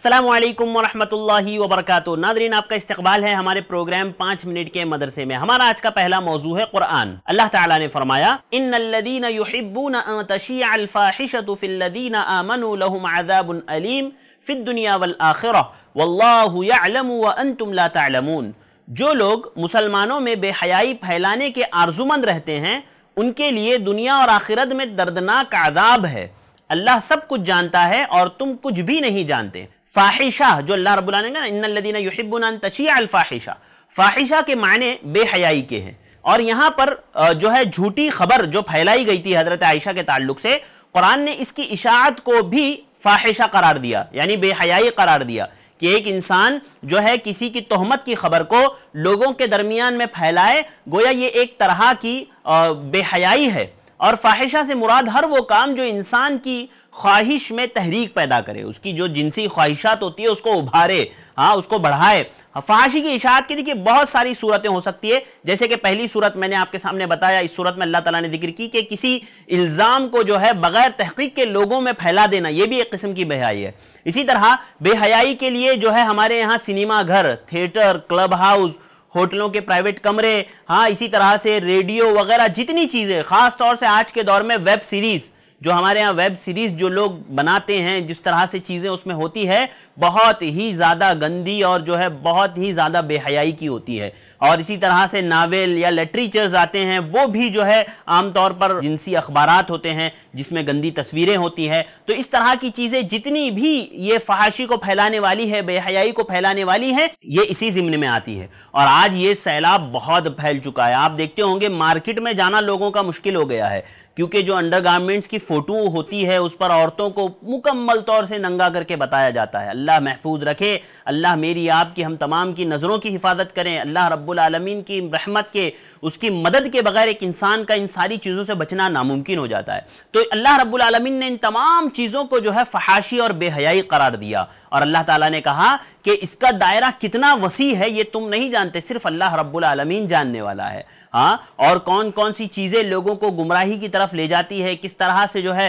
अस्सलाम वालेकुम वरहमतुल्लाहि वबरकातुहू नादरीन आपका इस्तकबाल है हमारे प्रोग्राम पाँच मिनट के मदरसे में हमारा आज का पहला मौजू है कुरान अल्लाह ताला ने फरमाया आमनु लहुम अजाबुन अलीम फिद दुनिया वल वल्लाहु व अंतुम ला तअलमून जो लोग मुसलमानों में बेहयाई फैलाने के आर्जुमंद रहते हैं उनके लिए दुनिया और आखिरत में दर्दनाक आज़ाब है अल्लाह सब कुछ जानता है और तुम कुछ भी नहीं जानते फाहिशा जो अल्लाह रब्बुल आलमीन ना इन्नल्लदीना युहिब्बुना तशिया अल फाहिशा फाहिशा के मायने बेहयाई के हैं और यहाँ पर जो है झूठी खबर जो फैलाई गई थी हजरत आयशा के ताल्लुक से कुरान ने इसकी इशात को भी फाहिशा करार दिया यानी बेहयाई करार दिया कि एक इंसान जो है किसी की तोहमत की खबर को लोगों के दरमियान में फैलाए गोया ये एक तरह की बेहयाई है और फाहिशा से मुराद हर वो काम जो इंसान की ख्वाहिश में तहरीक पैदा करे उसकी जो जिनसी ख्वाहिशात होती है उसको उभारे हाँ उसको बढ़ाए फाशी की इशात के देखिए बहुत सारी सूरतें हो सकती है जैसे कि पहली सूरत मैंने आपके सामने बताया इस सूरत में अल्लाह ताला ने जिक्र की कि किसी इल्ज़ाम को जो है बगैर तहकीक के लोगों में फैला देना यह भी एक किस्म की बेहयाई है इसी तरह बेहयाई के लिए जो है हमारे यहाँ सिनेमा घर थिएटर क्लब हाउस होटलों के प्राइवेट कमरे हाँ इसी तरह से रेडियो वगैरह जितनी चीज़ें खास तौर से आज के दौर में वेब सीरीज़ जो हमारे यहाँ वेब सीरीज़ जो लोग बनाते हैं जिस तरह से चीज़ें उसमें होती है बहुत ही ज़्यादा गंदी और जो है बहुत ही ज़्यादा बेहयाई की होती है और इसी तरह से नावेल या लिटरेचर्स आते हैं वो भी जो है आमतौर पर जिनसी अखबार होते हैं जिसमें गंदी तस्वीरें होती हैं तो इस तरह की चीज़ें जितनी भी ये फहाशी को फैलाने वाली है बेहयाई को फैलाने वाली है ये इसी जिम्न में आती है और आज ये सैलाब बहुत फैल चुका है आप देखते होंगे मार्केट में जाना लोगों का मुश्किल हो गया है क्योंकि जो अंडरगारमेंट्स की फ़ोटो होती है उस पर औरतों को मुकम्मल तौर से नंगा करके बताया जाता है अल्लाह महफूज रखे अल्लाह मेरी आपकी हम तमाम की नज़रों की हिफाजत करें अल्लाह रब रबालमीन की रहमत के उसकी मदद के बगैर एक इंसान का इन सारी चीज़ों से बचना नामुमकिन हो जाता है तो अल्लाह रबालमीन ने इन तमाम चीज़ों को जो है फहाशी और बेहयाई करार दिया और अल्लाह ताला ने कहा कि इसका दायरा कितना वसी है ये तुम नहीं जानते सिर्फ अल्लाह रब्बुल आलमीन जानने वाला है हाँ और कौन कौन सी चीज़ें लोगों को गुमराही की तरफ ले जाती है किस तरह से जो है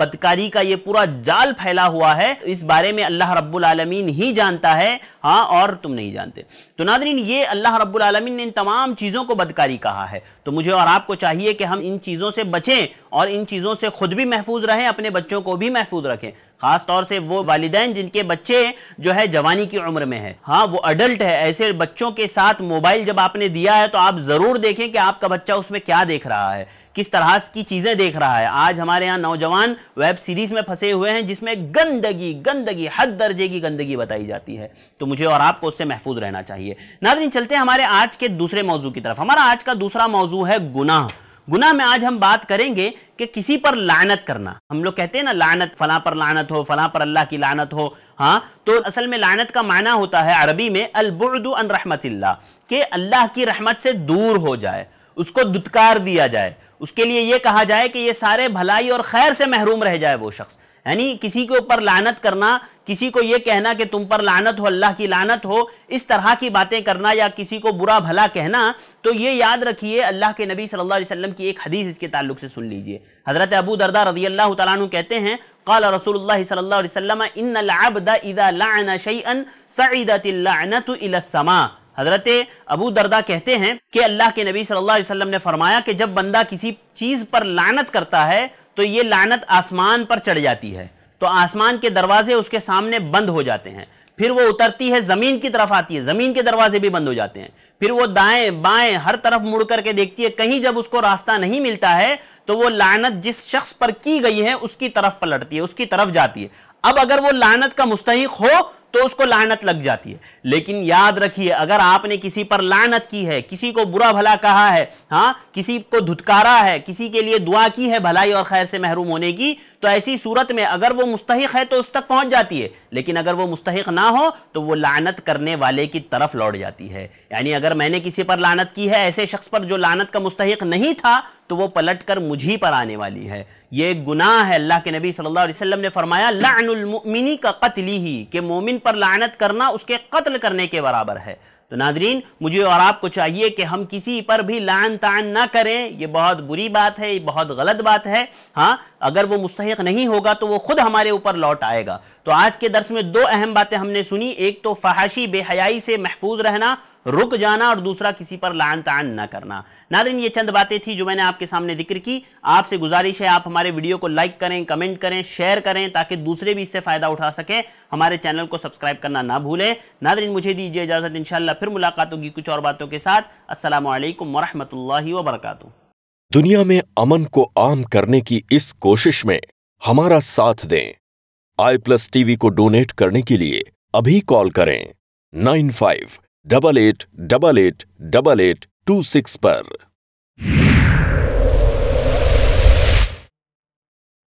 बदकारी का ये पूरा जाल फैला हुआ है इस बारे में अल्लाह रब्बुल आलमीन ही जानता है हाँ और तुम नहीं जानते तो नादरीन ये अल्लाह रब्बुल आलमीन ने इन तमाम चीज़ों को बदकारी कहा है तो मुझे और आपको चाहिए कि हम इन चीज़ों से बचें और इन चीज़ों से खुद भी महफूज रहें अपने बच्चों को भी महफूज रखें खास तौर से वो वालदेन जिनके बच्चे जो है जवानी की उम्र में है हाँ वो अडल्ट है ऐसे बच्चों के साथ मोबाइल जब आपने दिया है तो आप ज़रूर देखें कि आपका बच्चा उसमें क्या देख रहा है किस तरह की चीज़ें देख रहा है आज हमारे यहाँ नौजवान वेब सीरीज़ में फंसे हुए हैं जिसमें गंदगी गंदगी हद दर्जे की गंदगी बताई जाती है तो मुझे और आपको उससे महफूज रहना चाहिए नादरीन चलते हैं हमारे आज के दूसरे मौजू की तरफ हमारा आज का दूसरा मौजू है गुनाह गुना में आज हम बात करेंगे कि किसी पर लानत करना हम लोग कहते हैं ना लानत फला पर लानत हो फला पर अल्लाह की लानत हो हाँ तो असल में लानत का माना होता है अरबी में अलबुर्दू अन रहमतिल्ला के अल्लाह की रहमत से दूर हो जाए उसको दुत्कार दिया जाए उसके लिए ये कहा जाए कि ये सारे भलाई और खैर से महरूम रह जाए वो शख्स यानी किसी के ऊपर लानत करना किसी को यह कहना कि तुम पर लानत हो अल्लाह की लानत हो इस तरह की बातें करना या किसी को बुरा भला कहना तो ये याद रखिए अल्लाह के नबी सल्लल्लाहु अलैहि वसल्लम की एक हदीस इसके ताल्लुक से सुन लीजिए हज़रत अबू दरदा रजी अल्लाह तु कहते हैं قال رسول الله الله صلى काल रसूल सल्ला वसम इन इदा लाना शैन सईदत लानत इलसमा हज़रत अबू दरदा कहते हैं कि अल्लाह के नबी सल्लल्लाहु अलैहि वसल्लम ने फरमाया कि जब बंदा किसी चीज़ पर लानत करता है तो ये लानत आसमान पर चढ़ जाती है तो आसमान के दरवाजे उसके सामने बंद हो जाते हैं फिर वो उतरती है ज़मीन की तरफ आती है ज़मीन के दरवाजे भी बंद हो जाते हैं फिर वो दाएं बाएं हर तरफ मुड़ करके देखती है कहीं जब उसको रास्ता नहीं मिलता है तो वो लानत जिस शख्स पर की गई है उसकी तरफ पलटती है उसकी तरफ जाती है अब अगर वो लानत का मुस्तक हो तो उसको लानत लग जाती है लेकिन याद रखिए अगर आपने किसी पर लानत की है किसी को बुरा भला कहा है हाँ किसी को धुतकारा है किसी के लिए दुआ की है भलाई और खैर से महरूम होने की तो ऐसी सूरत में अगर वो मुस्तक है तो उस तक पहुंच जाती है लेकिन अगर वो मुस्तक ना हो तो वो लानत करने वाले की तरफ लौट जाती है यानी अगर मैंने किसी पर लानत की है ऐसे शख्स पर जो लानत का मुस्तक नहीं था तो वो पलट कर मुझी पर आने वाली है ये गुनाह है अल्लाह के नबी सल्लल्लाहु अलैहि वसल्लम ने फरमाया लानुल मुमिनी का कत्ली ही के मोमिन पर लानत करना उसके कत्ल करने के बराबर है तो नाजरीन मुझे और आपको चाहिए कि हम किसी पर भी लान तान ना करें ये बहुत बुरी बात है ये बहुत गलत बात है हाँ अगर वो मुस्तक नहीं होगा तो वो खुद हमारे ऊपर लौट आएगा तो आज के दर्स में दो अहम बातें हमने सुनी एक तो फहाशी बेहयाई से महफूज रहना रुक जाना और दूसरा किसी पर लान तान ना करना नादरीन ये चंद बातें थी जो मैंने आपके सामने जिक्र की आपसे गुजारिश है आप हमारे वीडियो को लाइक करें कमेंट करें शेयर करें ताकि दूसरे भी इससे फ़ायदा उठा सकें हमारे चैनल को सब्सक्राइब करना ना भूलें नादरीन मुझे दीजिए इजाज़त इन फिर मुलाकात होगी कुछ और बातों के साथ असल वरहमल वबरक दुनिया में अमन को आम करने की इस कोशिश में हमारा साथ दें आई प्लस टीवी को डोनेट करने के लिए अभी कॉल करें nine five double eight double eight double eight two six पर